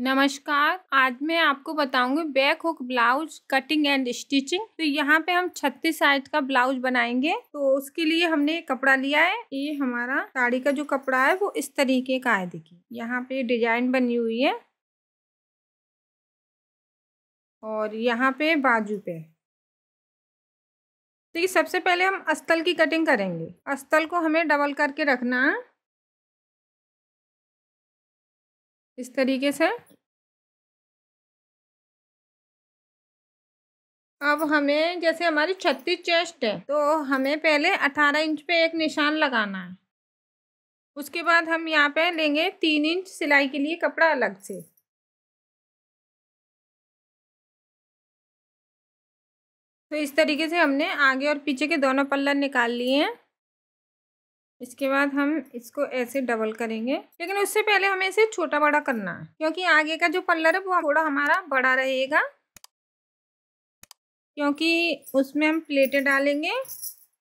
नमस्कार आज मैं आपको बताऊंगी back hook blouse cutting and stitching तो यहाँ पे हम छत्तीस साइज का ब्लाउज बनाएंगे तो उसके लिए हमने कपड़ा लिया है ये हमारा साड़ी का जो कपड़ा है वो इस तरीके का है देखिए यहाँ पे डिजाइन बनी हुई है और यहाँ पे बाजू पे देखिए तो सबसे पहले हम अस्तल की कटिंग करेंगे अस्तल को हमें डबल करके रखना है इस तरीके से अब हमें जैसे हमारी छत्तीस चेस्ट है तो हमें पहले अठारह इंच पे एक निशान लगाना है उसके बाद हम यहाँ पे लेंगे तीन इंच सिलाई के लिए कपड़ा अलग से तो इस तरीके से हमने आगे और पीछे के दोनों पल्लर निकाल लिए हैं इसके बाद हम इसको ऐसे डबल करेंगे लेकिन उससे पहले हमें इसे छोटा बड़ा करना है क्योंकि आगे का जो पल्लर है वो थोड़ा हमारा बड़ा रहेगा क्योंकि उसमें हम प्लेटें डालेंगे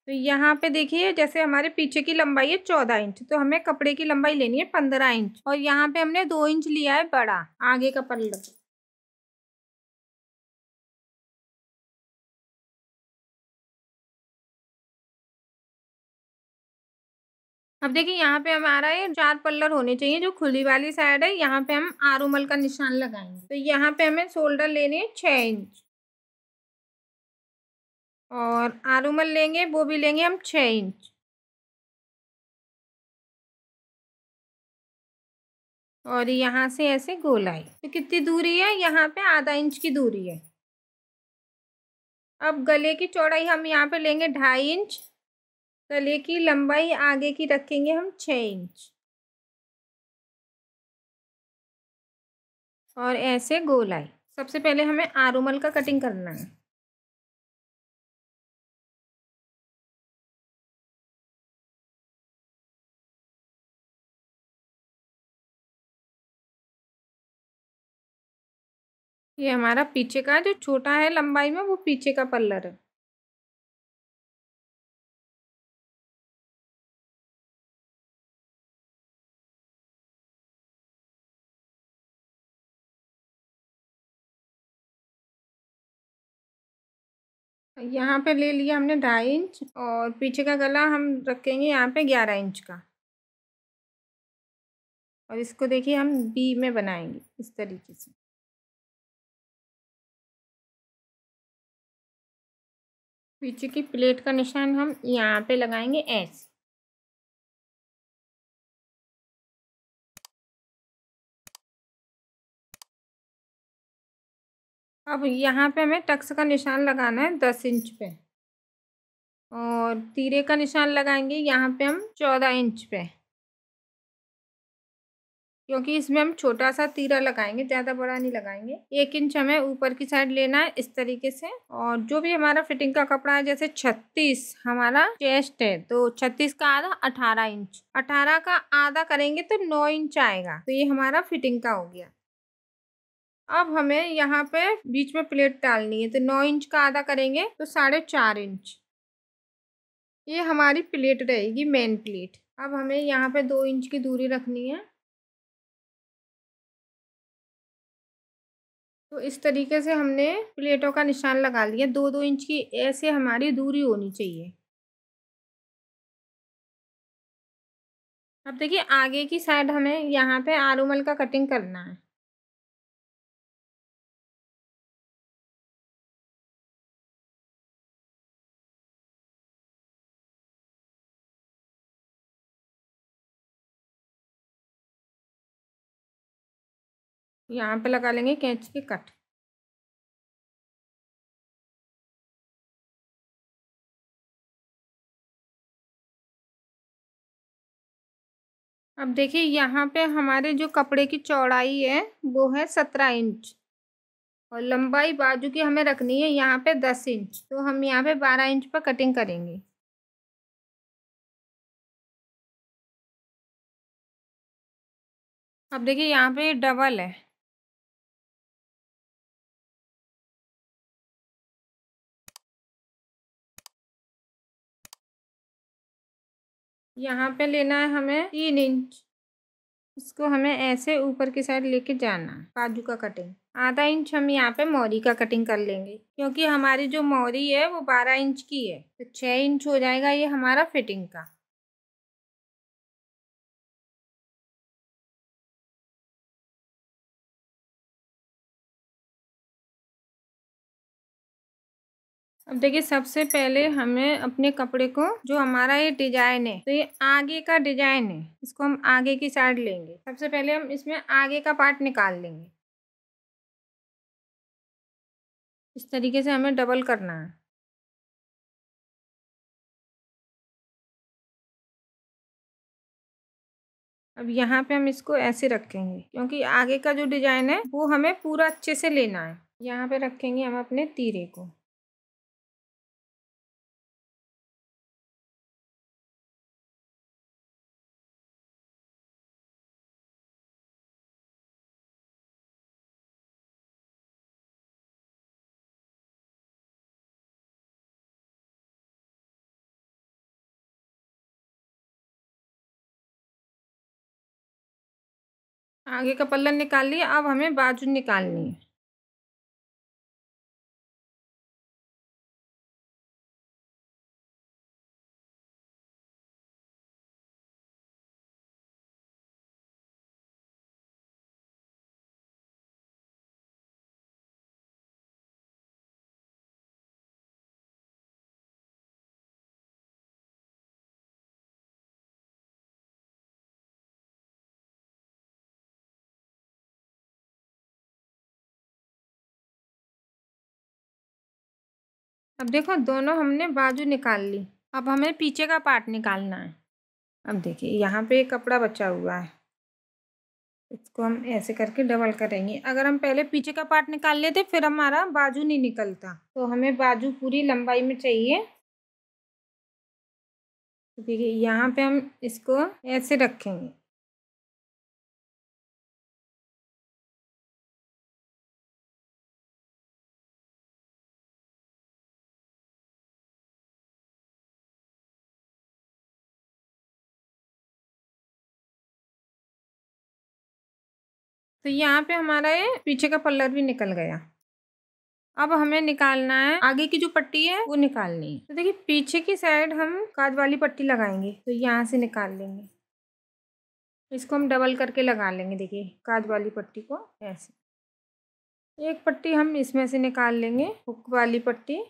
तो यहाँ पे देखिए जैसे हमारे पीछे की लंबाई है चौदह इंच तो हमें कपड़े की लंबाई लेनी है पंद्रह इंच और यहाँ पे हमने दो इंच लिया है बड़ा आगे का पल्लर अब देखिए यहाँ पे हमारा ये चार पल्लर होने चाहिए जो खुली वाली साइड है यहाँ पे हम आरूमल का निशान लगाएंगे तो यहाँ पे हमें शोल्डर लेने छ इंच और उमल लेंगे वो भी लेंगे हम छ इंच और यहाँ से ऐसे गोलाई तो कितनी दूरी है यहाँ पे आधा इंच की दूरी है अब गले की चौड़ाई हम यहाँ पे लेंगे ढाई इंच गले की लंबाई आगे की रखेंगे हम छः इंच और ऐसे गोलाई सबसे पहले हमें आरूमल का कटिंग करना है ये हमारा पीछे का जो छोटा है लंबाई में वो पीछे का पल्लर है यहाँ पे ले लिया हमने ढाई इंच और पीछे का गला हम रखेंगे यहाँ पे ग्यारह इंच का और इसको देखिए हम बी में बनाएंगे इस तरीके से पीछे की प्लेट का निशान हम यहाँ पे लगाएंगे एस अब यहाँ पे हमें टक्स का निशान लगाना है दस इंच पे और तीरे का निशान लगाएंगे यहाँ पे हम चौदह इंच पे क्योंकि इसमें हम छोटा सा तीरा लगाएंगे ज़्यादा बड़ा नहीं लगाएंगे एक इंच हमें ऊपर की साइड लेना है इस तरीके से और जो भी हमारा फिटिंग का कपड़ा है जैसे छत्तीस हमारा चेस्ट है तो छत्तीस का आधा अठारह इंच अठारह का आधा करेंगे तो नौ इंच आएगा तो ये हमारा फिटिंग का हो गया अब हमें यहाँ पे बीच में प्लेट डालनी है तो नौ इंच का आधा करेंगे तो साढ़े चार इंच ये हमारी प्लेट रहेगी मेन प्लेट अब हमें यहाँ पे दो इंच की दूरी रखनी है तो इस तरीके से हमने प्लेटों का निशान लगा लिया दो दो इंच की ऐसे हमारी दूरी होनी चाहिए अब देखिए आगे की साइड हमें यहाँ पे आलूमल का कटिंग करना है यहाँ पे लगा लेंगे कैंच के कट अब देखिए यहाँ पे हमारे जो कपड़े की चौड़ाई है वो है सत्रह इंच और लंबाई बाजू की हमें रखनी है यहाँ पे दस इंच तो हम यहाँ पे बारह इंच पर कटिंग करेंगे अब देखिए यहाँ पे डबल है यहाँ पे लेना है हमें तीन इंच इसको हमें ऐसे ऊपर की साइड लेके जाना है काजू का कटिंग आधा इंच हम यहाँ पे मोरी का कटिंग कर लेंगे क्योंकि हमारी जो मोरी है वो बारह इंच की है तो छः इंच हो जाएगा ये हमारा फिटिंग का अब देखिए सबसे पहले हमें अपने कपड़े को जो हमारा ये डिजाइन है तो ये आगे का डिजाइन है इसको हम आगे की साइड लेंगे सबसे पहले हम इसमें आगे का पार्ट निकाल लेंगे इस तरीके से हमें डबल करना है अब यहाँ पे हम इसको ऐसे रखेंगे क्योंकि आगे का जो डिजाइन है वो हमें पूरा अच्छे से लेना है यहाँ पे रखेंगे हम अपने तीरे को आगे का पल्ला निकाल लिया अब हमें बाजू निकालनी है अब देखो दोनों हमने बाजू निकाल ली अब हमें पीछे का पार्ट निकालना है अब देखिए यहाँ पे कपड़ा बचा हुआ है इसको हम ऐसे करके डबल करेंगे अगर हम पहले पीछे का पार्ट निकाल लेते फिर हमारा बाजू नहीं निकलता तो हमें बाजू पूरी लंबाई में चाहिए तो देखिए यहाँ पे हम इसको ऐसे रखेंगे तो यहाँ पे हमारा ये पीछे का पल्लर भी निकल गया अब हमें निकालना है आगे की जो पट्टी है वो निकालनी है तो देखिए पीछे की साइड हम काज वाली पट्टी लगाएंगे तो यहाँ से निकाल लेंगे इसको हम डबल करके लगा लेंगे देखिए काज वाली पट्टी को ऐसे एक पट्टी हम इसमें से निकाल लेंगे हुक वाली पट्टी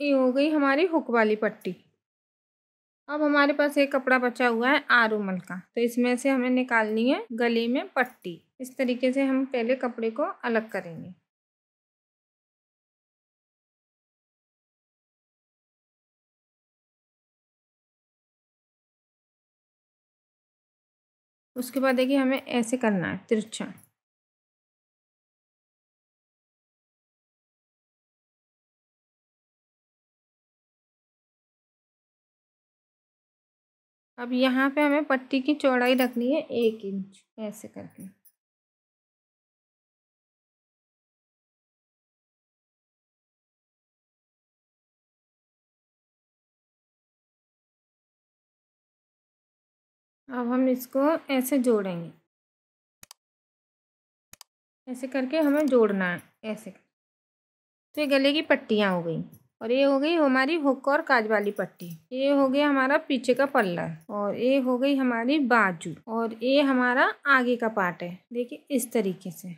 ये हो गई हमारी हुक वाली पट्टी अब हमारे पास एक कपड़ा बचा हुआ है आर उमल का तो इसमें से हमें निकालनी है गले में पट्टी इस तरीके से हम पहले कपड़े को अलग करेंगे उसके बाद देखिए हमें ऐसे करना है तिरछा अब यहाँ पे हमें पट्टी की चौड़ाई रखनी है एक इंच ऐसे करके अब हम इसको ऐसे जोड़ेंगे ऐसे करके हमें जोड़ना है ऐसे तो ये गले की पट्टियाँ हो गई और ये हो गई हमारी हुक और काज वाली पट्टी ये हो गया हमारा पीछे का पल्ला और ये हो गई हमारी बाजू और ये हमारा आगे का पार्ट है देखिए इस तरीके से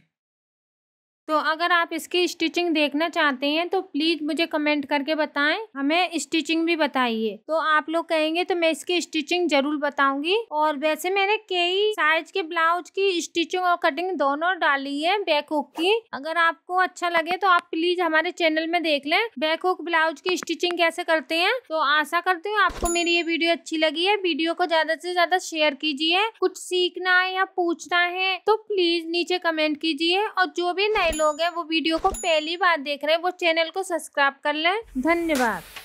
तो अगर आप इसकी स्टिचिंग देखना चाहते हैं तो प्लीज़ मुझे कमेंट करके बताएं हमें स्टिचिंग भी बताइए तो आप लोग कहेंगे तो मैं इसकी स्टिचिंग जरूर बताऊंगी और वैसे मैंने कई साइज के ब्लाउज की स्टिचिंग और कटिंग दोनों डाली है बैकहुक की अगर आपको अच्छा लगे तो आप प्लीज़ हमारे चैनल में देख लें बैकहुक ब्लाउज की स्टिचिंग कैसे करते हैं तो आशा करती हूँ आपको मेरी ये वीडियो अच्छी लगी है वीडियो को ज़्यादा से ज़्यादा शेयर कीजिए कुछ सीखना है या पूछना है तो प्लीज़ नीचे कमेंट कीजिए और जो भी नए लोग हैं वो वीडियो को पहली बार देख रहे हैं वो चैनल को सब्सक्राइब कर लें धन्यवाद